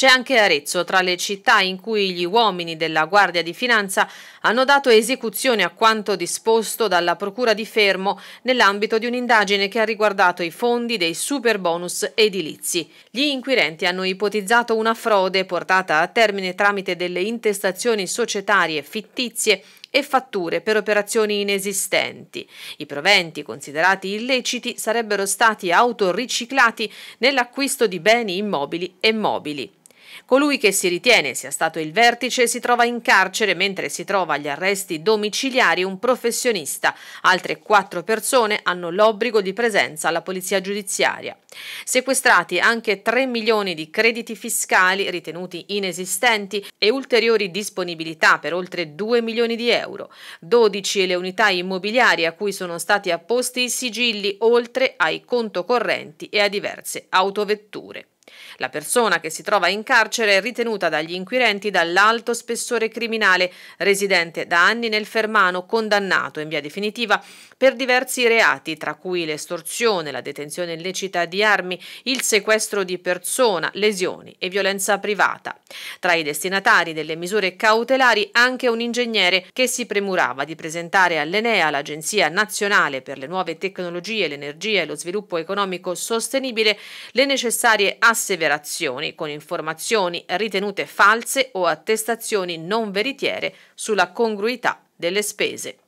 C'è anche Arezzo, tra le città in cui gli uomini della Guardia di Finanza hanno dato esecuzione a quanto disposto dalla Procura di Fermo nell'ambito di un'indagine che ha riguardato i fondi dei super bonus edilizi. Gli inquirenti hanno ipotizzato una frode portata a termine tramite delle intestazioni societarie fittizie e fatture per operazioni inesistenti. I proventi, considerati illeciti, sarebbero stati autoriciclati nell'acquisto di beni immobili e mobili. Colui che si ritiene sia stato il vertice si trova in carcere mentre si trova agli arresti domiciliari un professionista. Altre quattro persone hanno l'obbligo di presenza alla polizia giudiziaria. Sequestrati anche 3 milioni di crediti fiscali ritenuti inesistenti e ulteriori disponibilità per oltre 2 milioni di euro. 12 le unità immobiliari a cui sono stati apposti i sigilli oltre ai conto correnti e a diverse autovetture. La persona che si trova in carcere è ritenuta dagli inquirenti dall'alto spessore criminale, residente da anni nel Fermano, condannato in via definitiva per diversi reati, tra cui l'estorsione, la detenzione illecita di armi, il sequestro di persona, lesioni e violenza privata. Tra i destinatari delle misure cautelari anche un ingegnere che si premurava di presentare all'Enea, l'Agenzia Nazionale per le Nuove Tecnologie, l'Energia e lo Sviluppo Economico Sostenibile, le necessarie assicurazioni asseverazioni con informazioni ritenute false o attestazioni non veritiere sulla congruità delle spese.